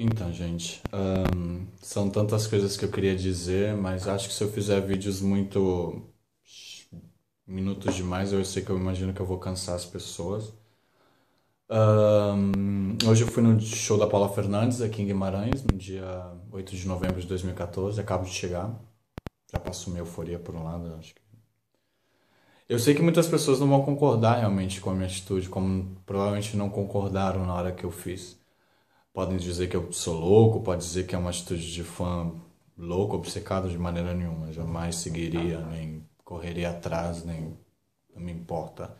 Então, gente, um, são tantas coisas que eu queria dizer, mas acho que se eu fizer vídeos muito minutos demais, eu sei que eu imagino que eu vou cansar as pessoas. Um, hoje eu fui no show da Paula Fernandes aqui em Guimarães, no dia 8 de novembro de 2014, acabo de chegar. Já passo minha euforia por um lado, acho que. Eu sei que muitas pessoas não vão concordar realmente com a minha atitude, como provavelmente não concordaram na hora que eu fiz podem dizer que eu sou louco, pode dizer que é uma atitude de fã louco, obcecado de maneira nenhuma. Jamais seguiria, nem correria atrás, nem não me importa.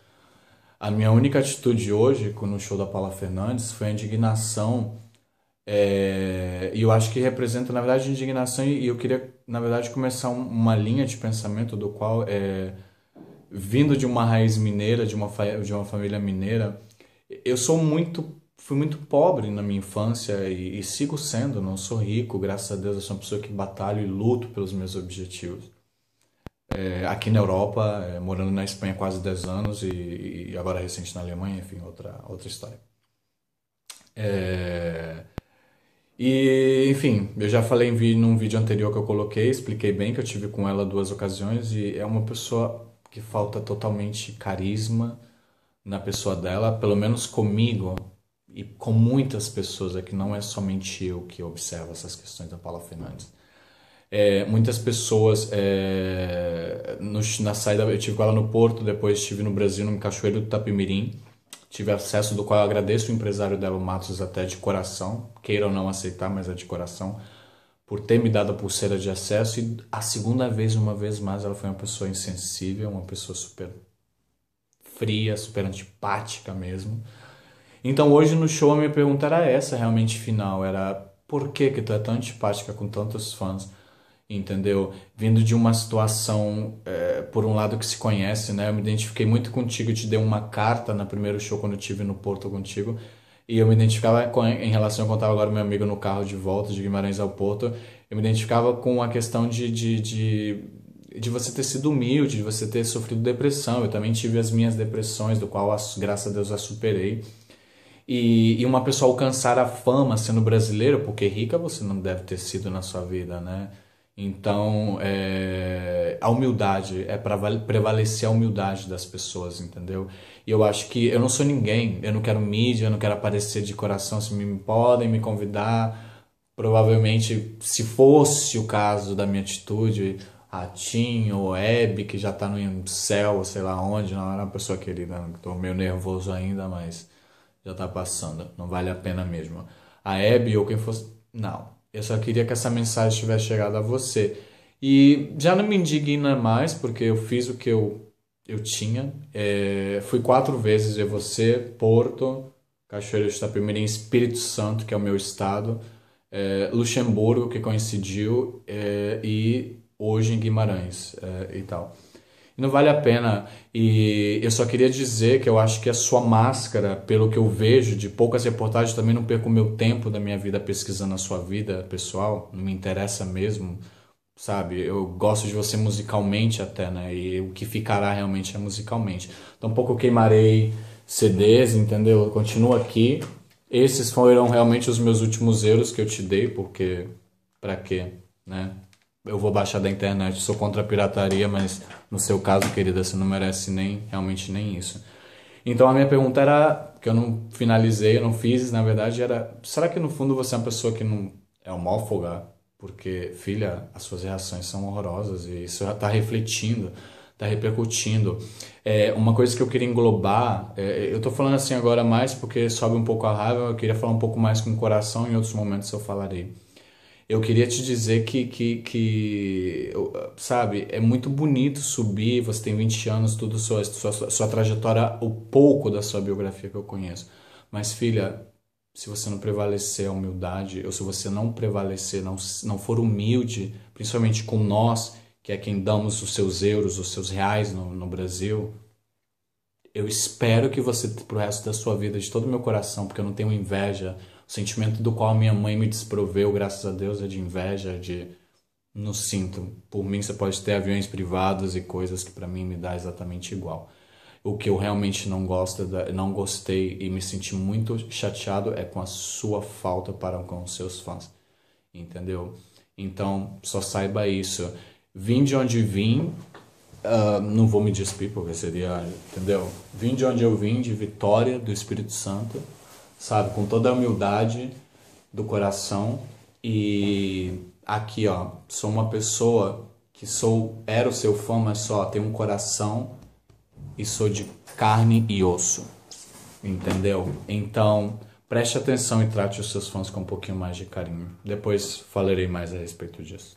A minha única atitude hoje, no show da Paula Fernandes, foi a indignação. É, e eu acho que representa, na verdade, indignação. E eu queria, na verdade, começar uma linha de pensamento do qual, é, vindo de uma raiz mineira, de uma, de uma família mineira, eu sou muito fui muito pobre na minha infância e, e, sigo sendo, não sou rico, graças a Deus eu sou uma pessoa que batalho e luto pelos meus objetivos. É, aqui na Europa, é, morando na Espanha quase 10 anos e, e, agora recente na Alemanha, enfim, outra, outra história. É, e, enfim, eu já falei em num vídeo anterior que eu coloquei, expliquei bem que eu tive com ela duas ocasiões e é uma pessoa que falta totalmente carisma na pessoa dela, pelo menos comigo, e com muitas pessoas aqui, não é somente eu que observo essas questões da Paula Fernandes. É, muitas pessoas é, no, na saída, eu tive com ela no Porto, depois estive no Brasil, no Cachoeiro do Tapimirim, tive acesso do qual eu agradeço o empresário dela, o Matos, até de coração, queira ou não aceitar, mas é de coração, por ter me dado a pulseira de acesso e a segunda vez, uma vez mais, ela foi uma pessoa insensível, uma pessoa super fria, super antipática mesmo, então hoje no show a minha pergunta era essa realmente final, era por que que tu é tão antipática com tantos fãs, entendeu? Vindo de uma situação, é, por um lado que se conhece, né? Eu me identifiquei muito contigo, eu te dei uma carta no primeiro show quando eu tive no Porto contigo, e eu me identificava com, em relação, eu contava agora meu amigo no carro de volta de Guimarães ao Porto, eu me identificava com a questão de, de, de, de você ter sido humilde, de você ter sofrido depressão, eu também tive as minhas depressões, do qual, graças a Deus, a superei, e, e, uma pessoa alcançar a fama sendo brasileira, porque rica você não deve ter sido na sua vida, né? Então, é, a humildade, é para prevalecer a humildade das pessoas, entendeu? E eu acho que eu não sou ninguém, eu não quero mídia, eu não quero aparecer de coração, se me podem me convidar. Provavelmente, se fosse o caso da minha atitude, a Tim ou a Hebe, que já tá no céu, sei lá onde, não era é uma pessoa querida, tô meio nervoso ainda, mas já tá passando, não vale a pena mesmo. A Abby ou quem fosse. Não. Eu só queria que essa mensagem tivesse chegado a você. E já não me indigna mais, porque eu fiz o que eu, eu tinha. É, fui quatro vezes ver você, Porto, Cachoeira de em Espírito Santo, que é o meu estado, é, Luxemburgo, que coincidiu, é, e hoje em Guimarães é, e tal não vale a pena. E eu só queria dizer que eu acho que a sua máscara, pelo que eu vejo de poucas reportagens, também não perco meu tempo da minha vida pesquisando a sua vida pessoal, não me interessa mesmo, sabe? Eu gosto de você musicalmente até, né? E o que ficará realmente é musicalmente. Tampouco então, queimarei CDs, entendeu? continuo aqui. Esses foram realmente os meus últimos euros que eu te dei, porque para quê, né? eu vou baixar da internet, sou contra a pirataria, mas no seu caso, querida, você não merece nem realmente nem isso. Então a minha pergunta era, que eu não finalizei, eu não fiz, na verdade, era, será que no fundo você é uma pessoa que não é homófoba? Porque, filha, as suas reações são horrorosas e isso já está refletindo, está repercutindo. É, uma coisa que eu queria englobar, é, eu estou falando assim agora mais porque sobe um pouco a raiva, eu queria falar um pouco mais com o coração, em outros momentos eu falarei eu queria te dizer que, que, que sabe, é muito bonito subir, você tem 20 anos, tudo sua, sua, sua trajetória, o pouco da sua biografia que eu conheço. Mas, filha, se você não prevalecer a humildade, ou se você não prevalecer, não, não for humilde, principalmente com nós, que é quem damos os seus euros, os seus reais no, no Brasil, eu espero que você, pro resto da sua vida, de todo o meu coração, porque eu não tenho inveja o sentimento do qual minha mãe me desproveu, graças a Deus, é de inveja, de não sinto. Por mim, você pode ter aviões privados e coisas que para mim me dá exatamente igual. O que eu realmente não gosto, não gostei e me senti muito chateado é com a sua falta para com os seus fãs. Entendeu? Então, só saiba isso. Vim de onde vim, uh, não vou me despir porque seria, entendeu? Vim de onde eu vim, de Vitória, do Espírito Santo sabe? Com toda a humildade do coração. E aqui, ó, sou uma pessoa que sou era o seu fã, mas só tenho um coração e sou de carne e osso. Entendeu? Então, preste atenção e trate os seus fãs com um pouquinho mais de carinho. Depois falarei mais a respeito disso.